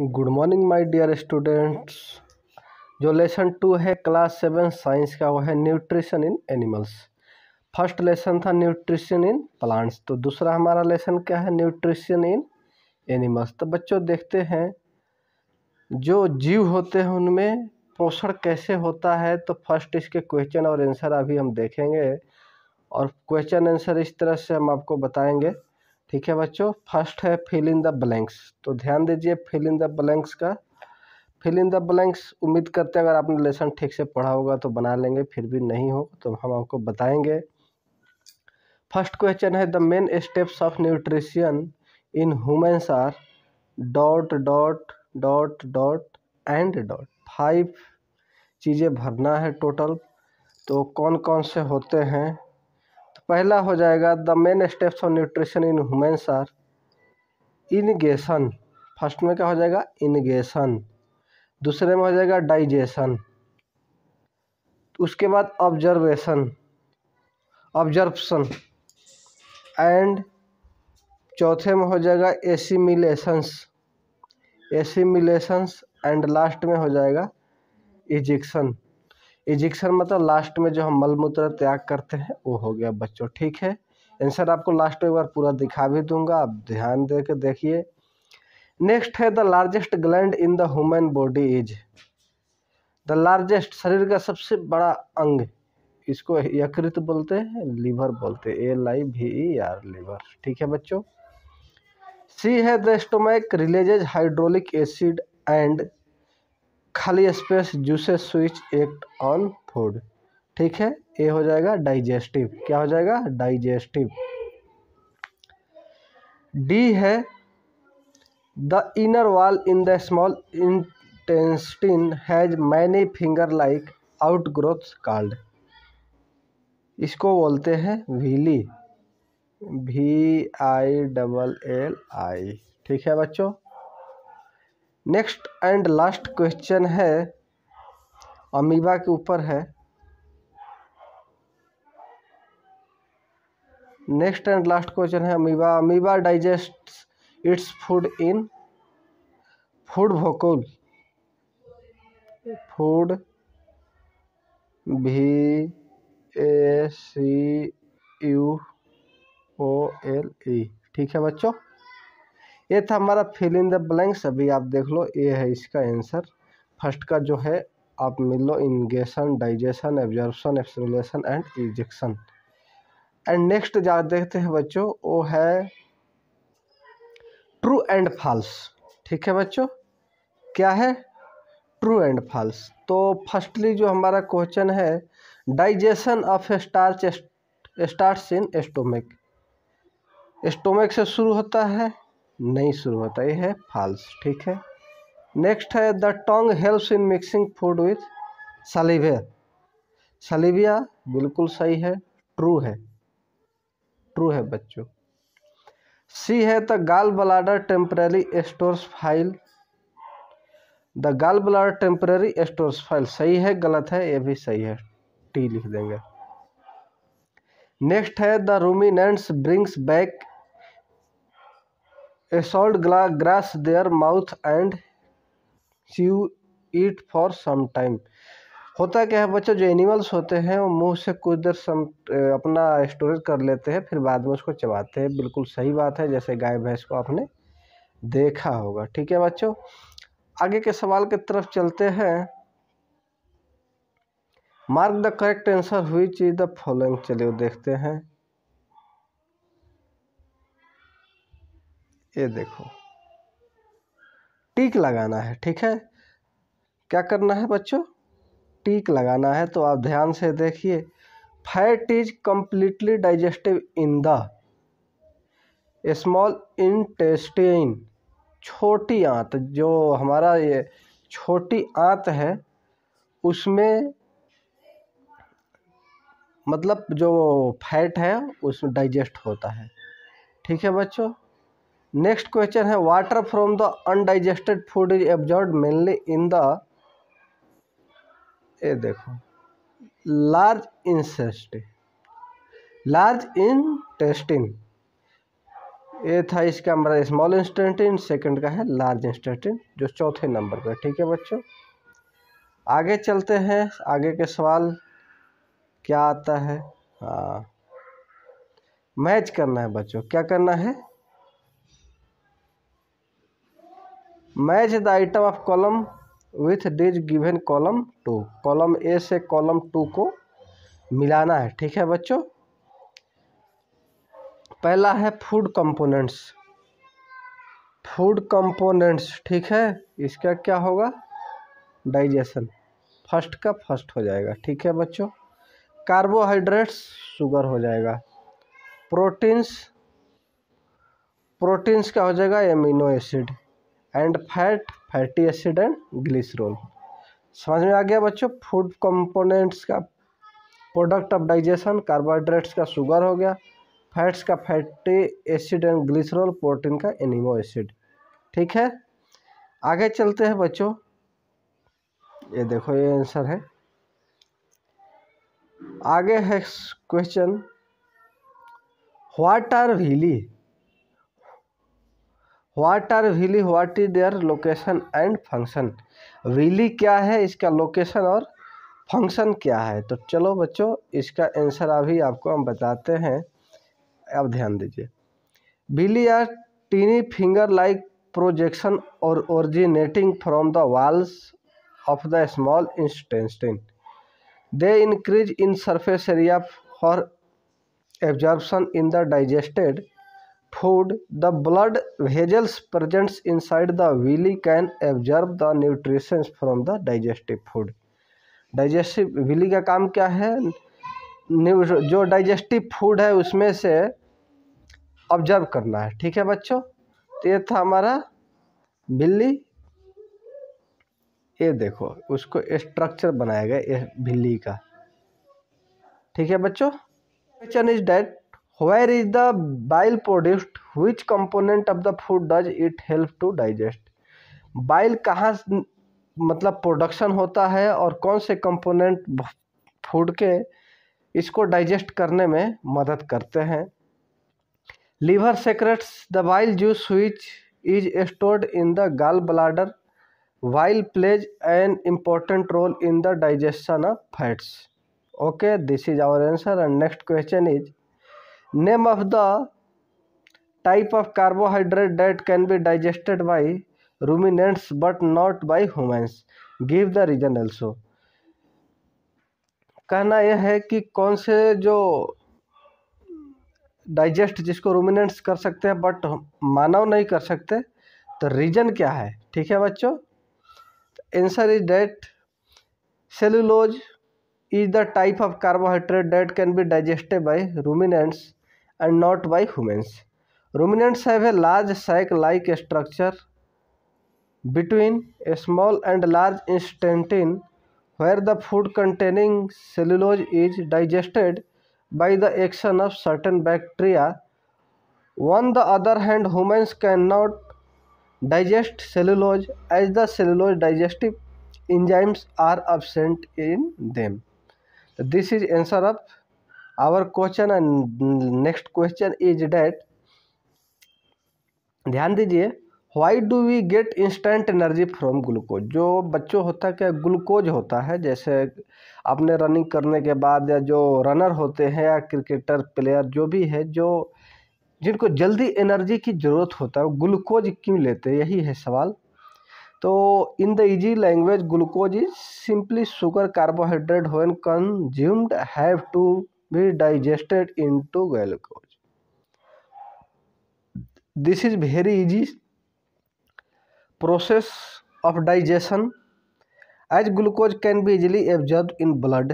Good morning my dear students जो lesson two है class seven science का वो है nutrition in animals first lesson था न्यूट्रिशन इन प्लांट्स तो दूसरा हमारा लेसन क्या है न्यूट्रिशन इन एनिमल्स तो बच्चों देखते हैं जो जीव होते हैं उनमें पोषण कैसे होता है तो फर्स्ट इसके क्वेश्चन और आंसर अभी हम देखेंगे और क्वेश्चन आंसर इस तरह से हम आपको बताएंगे ठीक है बच्चों फर्स्ट है फिल इन द ब्लैंक्स तो ध्यान दीजिए फिल इन द ब्लैंक्स का फिल इन द ब्लैंक्स उम्मीद करते हैं अगर आपने लेसन ठीक से पढ़ा होगा तो बना लेंगे फिर भी नहीं हो तो हम आपको बताएंगे फर्स्ट क्वेश्चन है the main steps of nutrition in humans are dot dot dot dot and dot five चीज़ें भरना है टोटल तो कौन कौन से होते हैं पहला हो जाएगा the main steps of nutrition in humans are ingestion first में क्या हो जाएगा इनगेशन दूसरे में हो जाएगा डाइजेशन उसके बाद ऑब्जर्वेशन ऑब्जर्प्शन एंड चौथे में हो जाएगा एसिमिलेशंस एसिमिलेशंस एंड लास्ट में हो जाएगा इजिक्शन इजिक्शन मतलब लास्ट में जो हम मलमूत्र त्याग करते हैं वो हो गया बच्चों ठीक है आंसर आपको लास्ट एक बार पूरा दिखा भी दूंगा आप ध्यान दे के देखिए नेक्स्ट है the largest gland in the human body is the largest शरीर का सबसे बड़ा अंग इसको यकृत बोलते हैं लीवर बोलते हैं एल आई भी ई आर लीवर ठीक है बच्चों सी है the stomach releases hydraulic acid and खाली space juices switch act on food ठीक है ये हो जाएगा डाइजेस्टिव क्या हो जाएगा डाइजेस्टिव डी है the inner wall in the small intestine has many finger like outgrowth called इसको बोलते हैं villi V I double L I ठीक है बच्चों नेक्स्ट एंड लास्ट क्वेश्चन है अमीबा के ऊपर है नेक्स्ट एंड लास्ट क्वेश्चन है amoeba amoeba digest its food in food vacuole food भी ए सी यू ओ एल ई ठीक है बच्चों ये था हमारा फिल इन द ब्लैंक्स अभी आप देख लो ये है इसका आंसर फर्स्ट का जो है आप मिल लो ingestion digestion absorption assimilation and ejection and next जा देखते हैं बच्चों वो है ट्रू एंड फॉल्स ठीक है बच्चों क्या है ट्रू एंड फॉल्स तो फर्स्टली जो हमारा क्वेश्चन है digestion of starch start in stomach stomach से शुरू होता है नहीं शुरू होता ये है फाल्स ठीक है नेक्स्ट है the tongue helps in mixing food with saliva saliva बिल्कुल सही है ट्रू है ट्रू है बच्चों सी है the gall bladder temporary stores file the gall bladder temporary stores file सही है गलत है ये भी सही है टी लिख देंगे नेक्स्ट है द रूमिनेंट्स ब्रिंग्स बैक ग्ला grass their mouth and chew eat for some time होता क्या है बच्चों जो एनिमल्स होते हैं वो मुंह से कुछ देर सम अपना स्टोरेज कर लेते हैं फिर बाद में उसको चबाते हैं बिल्कुल सही बात है जैसे गाय भैंस को आपने देखा होगा ठीक है बच्चों आगे के सवाल की तरफ चलते हैं मार्क द करेक्ट आंसर हुई चीज द फॉलोइंग चलिए देखते हैं ये देखो टीक लगाना है ठीक है क्या करना है बच्चों टीक लगाना है तो आप ध्यान से देखिए fat is completely digestive in the small intestine छोटी आंत जो हमारा ये छोटी आंत है उसमें मतलब जो फैट है उसमें डाइजेस्ट होता है ठीक है बच्चों नेक्स्ट क्वेश्चन है water from the undigested food is absorb mainly in the ये देखो लार्ज इंसेस्ट लार्ज इंटेस्टिन ये था इसका हमारा स्मॉल इंस्टेंटिन सेकंड का है लार्ज इंस्टेंटिन जो चौथे नंबर पर ठीक है बच्चों आगे चलते हैं आगे के सवाल क्या आता है हाँ मैच करना है बच्चों क्या करना है match the item of column with these given column two column A से कॉलम टू को मिलाना है ठीक है बच्चों पहला है फूड कंपोनेंट्स फूड कंपोनेंट्स ठीक है इसका क्या होगा डाइजेशन फर्स्ट का फर्स्ट हो जाएगा ठीक है बच्चों कार्बोहाइड्रेट्स शुगर हो जाएगा प्रोटीन्स प्रोटीन्स का हो जाएगा amino acid and fat fatty acid and glycerol समझ में आ गया बच्चों फूड कंपोनेंट्स का प्रोडक्ट ऑफ डाइजेशन कार्बोहाइड्रेट्स का शुगर हो गया फैट्स का fatty acid and glycerol protein का एनिमो एसिड ठीक है आगे चलते हैं बच्चों ये देखो ये आंसर है आगे है question what are villi what are villi what is their location and function villi क्या है इसका लोकेशन और फंक्शन क्या है तो चलो बच्चों इसका आंसर अभी आपको हम बताते हैं अब ध्यान दीजिए villi are tiny finger like projection और originating from the walls of the small intestine they increase in surface area for absorption in the digested food the blood vessels present inside the villi can absorb the nutrients from the digestive food digestive villi का काम क्या है जो digestive food है उसमें से observe करना है ठीक है बच्चों तो ये था हमारा बिल्ली ये देखो उसको स्ट्रक्चर बनाया गया भिल्ली का ठीक है बच्चों question is that where is the bile produced which component of the food does it help to digest bile कहाँ मतलब प्रोडक्शन होता है और कौन से कंपोनेंट फूड के इसको डाइजेस्ट करने में मदद करते हैं liver secretes the bile juice which is stored in the gall bladder while plays an important role in the digestion of fats okay this is our answer and next question is name of the type of carbohydrate that can be digested by ruminants but not by humans give the reason also कहना यह है कि कौन से जो digest जिसको ruminants कर सकते हैं बट मानव नहीं कर सकते तो रीजन क्या है ठीक है बच्चों answer is that cellulose is the type of carbohydrate that can be digested by ruminants and not by humans ruminants have a large sac like structure between a small and large intestine where the food containing cellulose is digested by the action of certain bacteria on the other hand humans can not digest cellulose as the cellulose digestive enzymes are absent in them this is answer of our question next question is is ध्यान दीजिए why do we get instant energy from glucose जो बच्चों होता क्या glucose होता है जैसे अपने रनिंग करने के बाद या जो रनर होते हैं या क्रिकेटर प्लेयर जो भी है जो जिनको जल्दी एनर्जी की ज़रूरत होता है वो ग्लूकोज क्यों लेते हैं यही है सवाल तो in the easy language glucose is simply sugar carbohydrate when consumed have to be digested into glucose this is very easy process of digestion as glucose can be easily absorbed in blood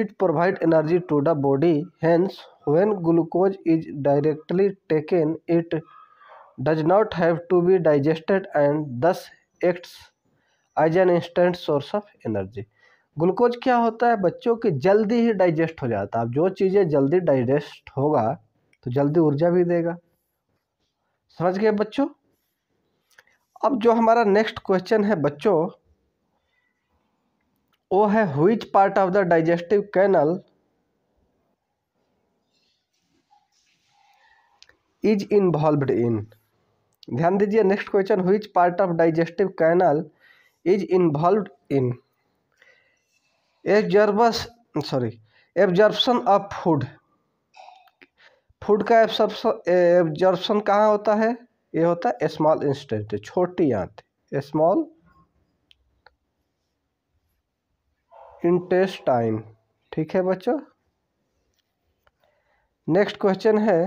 it provides energy to the body hence when glucose is directly taken it does not have to be digested and thus acts as an instant source of energy glucose क्या होता है बच्चों के जल्दी ही digest हो जाता है अब जो चीज़ें जल्दी डाइजेस्ट होगा तो जल्दी ऊर्जा भी देगा समझ गए बच्चों अब जो हमारा नेक्स्ट क्वेश्चन है बच्चों वो है which part of the digestive canal is involved in ध्यान दीजिए next question which part of digestive canal is involved in absorbs sorry absorption of food food का एब्जर्बसन कहाँ होता है ये होता है स्मॉल इंस्टेंट छोटी आंत स्मॉल इंटेस्टाइन ठीक है बच्चों नेक्स्ट क्वेश्चन है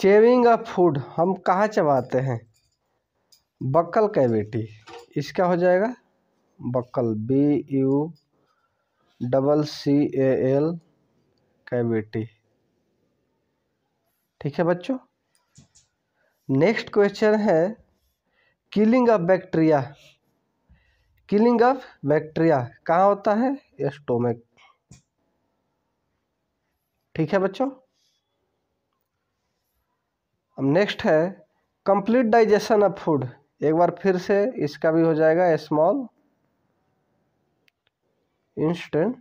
चेविंग ऑफ फूड हम कहाँ चबाते हैं बक्कल कैविटी इसका हो जाएगा buccal B U double C A L cavity ठीक है बच्चों नेक्स्ट क्वेश्चन है killing of bacteria killing of bacteria कहाँ होता है एस्टोमेक ठीक है बच्चों अब नेक्स्ट है कंप्लीट डाइजेशन ऑफ फूड एक बार फिर से इसका भी हो जाएगा स्मॉल इंस्टेंट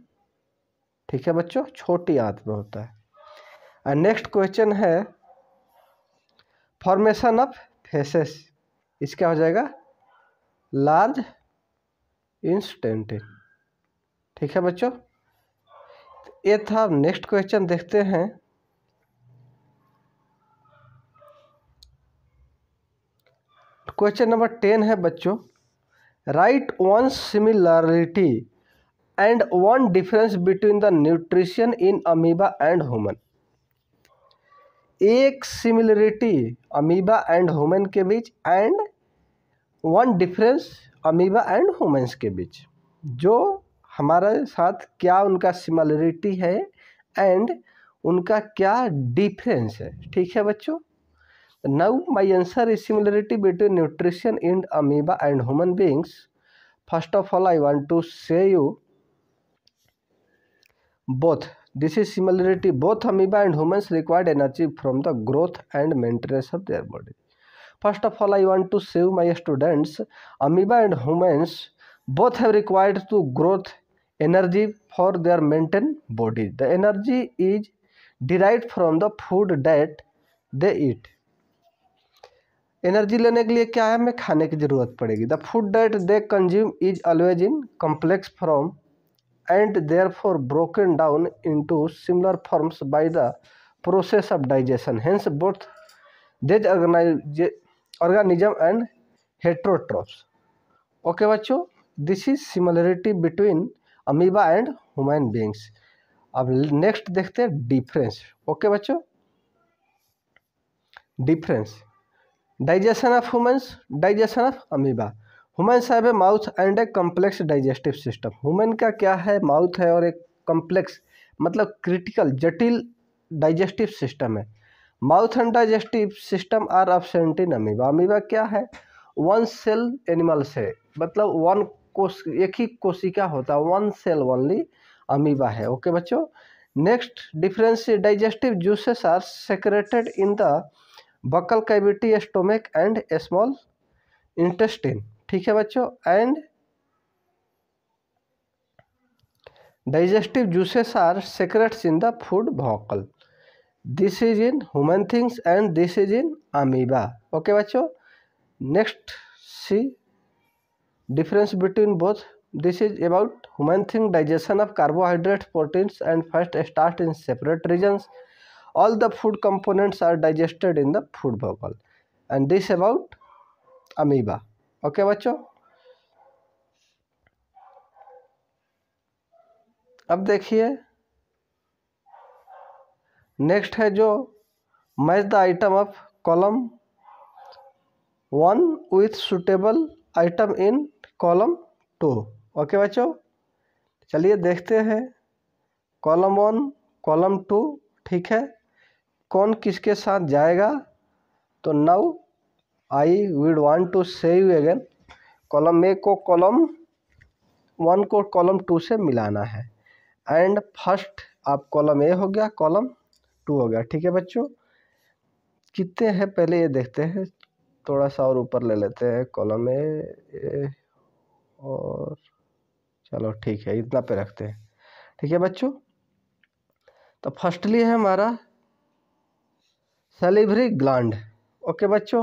ठीक है बच्चों छोटी आंत में होता है नेक्स्ट क्वेश्चन है फॉर्मेशन ऑफ फेसेस इसका हो जाएगा लार्ज इंस्टेंट ठीक है बच्चों ये था नेक्स्ट क्वेश्चन देखते हैं क्वेश्चन नंबर टेन है बच्चों write one similarity and one difference between the nutrition in amoeba and human एक सिमिलरिटी अमीबा एंड ह्यूमन के बीच and one difference amoeba and humans के बीच जो हमारे साथ क्या उनका सिमिलरिटी है एंड उनका क्या डिफरेंस है ठीक है बच्चों now my answer is similarity between nutrition in amoeba and human beings first of all i want to say you both this is similarity both amoeba and humans required energy from the growth and maintenance of their body first of all i want to save my students amoeba and humans both have required to growth energy for their maintain body the energy is derived from the food that they eat energy लेने के लिए क्या है हमें खाने की ज़रूरत पड़ेगी the food that they consume is always in complex form and therefore broken down into similar forms by the process of digestion hence both these organise organism and heterotrophs okay बच्चों this is similarity between amoeba and human beings अब next देखते हैं difference okay बच्चों difference digestion of humans digestion of amoeba humans have a mouth and a complex digestive system human का क्या है mouth है और एक कम्प्लेक्स मतलब क्रिटिकल जटिल डाइजेस्टिव सिस्टम है mouth and digestive system are absent in amoeba amoeba क्या है वन सेल एनिमल्स है मतलब वन कोश एक ही कोशिका होता है वन सेल ओनली अमीबा है ओके बच्चों next difference digestive juices are secreted in the buccal cavity stomach and small intestine ठीक है बच्चों and digestive juices are secretes in the food vacuole this is in human things and this is in amoeba okay बच्चों next see difference between both this is about human thing digestion of carbohydrate proteins and first start in separate regions all the food components are digested in the food bubble and this about amoeba okay बच्चों अब देखिए next है जो match the item of column one with suitable item in column two okay बच्चों चलिए देखते हैं column one column to ठीक है कौन किसके साथ जाएगा तो now I we'd one to seven again column A को कॉलम वन को कॉलम टू से मिलाना है एंड फर्स्ट आप कॉलम ए हो गया कॉलम टू हो गया ठीक है बच्चों कितने हैं पहले ये देखते हैं थोड़ा सा और ऊपर ले लेते हैं कॉलम ए और चलो ठीक है इतना पे रखते हैं ठीक है बच्चों तो फर्स्टली है हमारा सेलिवरी ग्लैंड ओके बच्चों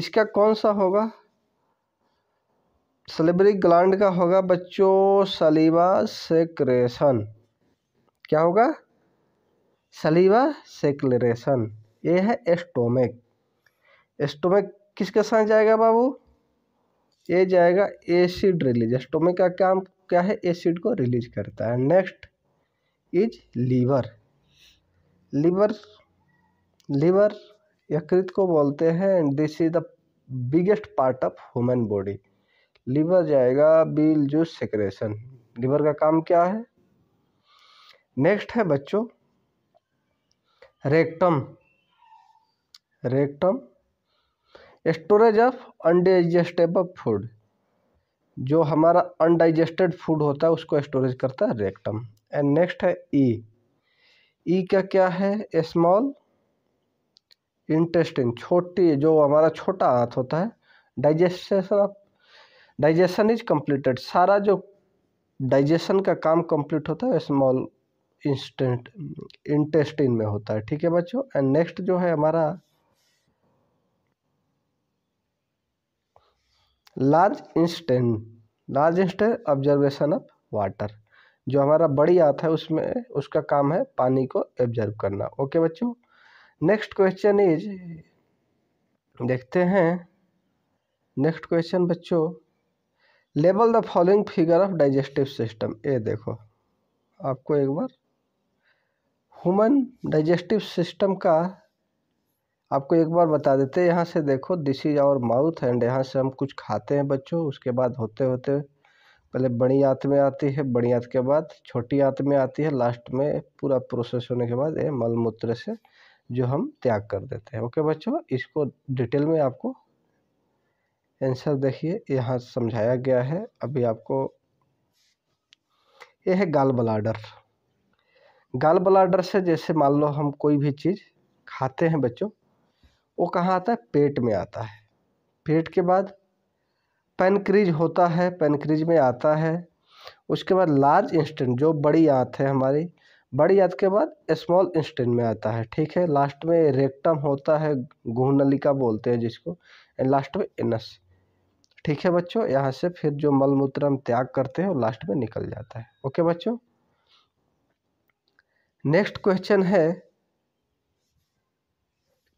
इसका कौन सा होगा सेलिवरी ग्लैंड का होगा बच्चों सलीवा सेक्रेशन क्या होगा सलीवा सेक्रेशन ये है एस्टोमेक एस्टोमेक किसके साथ जाएगा बाबू ये जाएगा एसिड रिलीज एस्टोमेक का काम क्या है एसिड को रिलीज करता है next is liver liver liver यकृत को बोलते हैं and this is the biggest part of human body liver जाएगा बिल जूस सेक्रेशन लिवर का काम क्या है नेक्स्ट है बच्चों rectum rectum storage of undigestible food जो हमारा अनडाइजेस्टेड फूड होता है उसको स्टोरेज करता है रेक्टम एंड नेक्स्ट है ई e. ई e का क्या है स्मॉल इंटेस्टिन छोटी जो हमारा छोटा हाथ होता है डाइजेशन डाइजेशन इज कम्प्लीटेड सारा जो डाइजेशन का काम कंप्लीट होता है स्मॉल इंस्टेंट इंटेस्टिन में होता है ठीक है बच्चों एंड नेक्स्ट जो है हमारा large intestine large intestine observation of water जो हमारा बड़ी आँत है उसमें उसका काम है पानी को एब्जर्व करना ओके बच्चों नेक्स्ट क्वेश्चन इज देखते हैं नेक्स्ट क्वेश्चन बच्चों label the following figure of digestive system ये देखो आपको एक बार ह्यूमन डाइजेस्टिव सिस्टम का आपको एक बार बता देते हैं यहाँ से देखो this is our mouth and यहाँ से हम कुछ खाते हैं बच्चों उसके बाद होते होते पहले बड़ी आँत में आती है बड़ी आँत के बाद छोटी आँत में आती है लास्ट में पूरा प्रोसेस होने के बाद ये मलमूत्र से जो हम त्याग कर देते हैं ओके बच्चों इसको डिटेल में आपको आंसर देखिए यहाँ समझाया गया है अभी आपको यह है गाल ब्लाडर गाल ब्लाडर से जैसे मान लो हम कोई भी चीज़ खाते हैं बच्चों वो कहाँ आता है पेट में आता है पेट के बाद पेनक्रीज होता है पेनक्रीज में आता है उसके बाद लार्ज इंस्टेंट जो बड़ी आँत है हमारी बड़ी याद के बाद स्मॉल इंस्टेंट में आता है ठीक है लास्ट में रेक्टम होता है गुहनलिका बोलते हैं जिसको एंड लास्ट में इनस ठीक है बच्चों यहाँ से फिर जो मलमूत्र हम त्याग करते हैं वो लास्ट में निकल जाता है ओके बच्चों नेक्स्ट क्वेश्चन है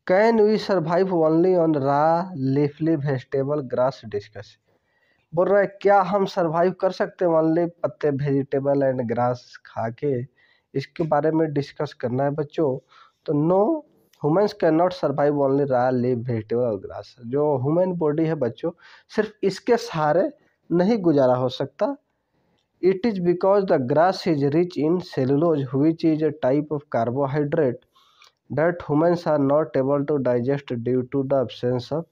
can we survive only on raw leafy vegetable grass discuss बोल रहा है क्या हम सर्वाइव कर सकते हैं ओनली पत्ते वेजिटेबल एंड ग्रास खा के इसके बारे में डिस्कस करना है बच्चों तो no humans can not survive only raw leaf vegetable और ग्रास जो ह्यूमन बॉडी है बच्चों सिर्फ इसके सहारे नहीं गुजारा हो सकता it is because the grass is rich in cellulose which is a type of carbohydrate that humans are not able to digest due to the absence of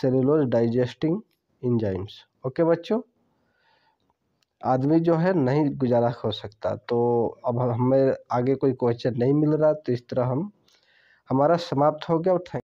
cellulose digesting enzymes okay बच्चों आदमी जो है नहीं गुजारा हो सकता तो अब हमें आगे कोई क्वेश्चन नहीं मिल रहा तो इस तरह हम हमारा समाप्त हो गया और थैंक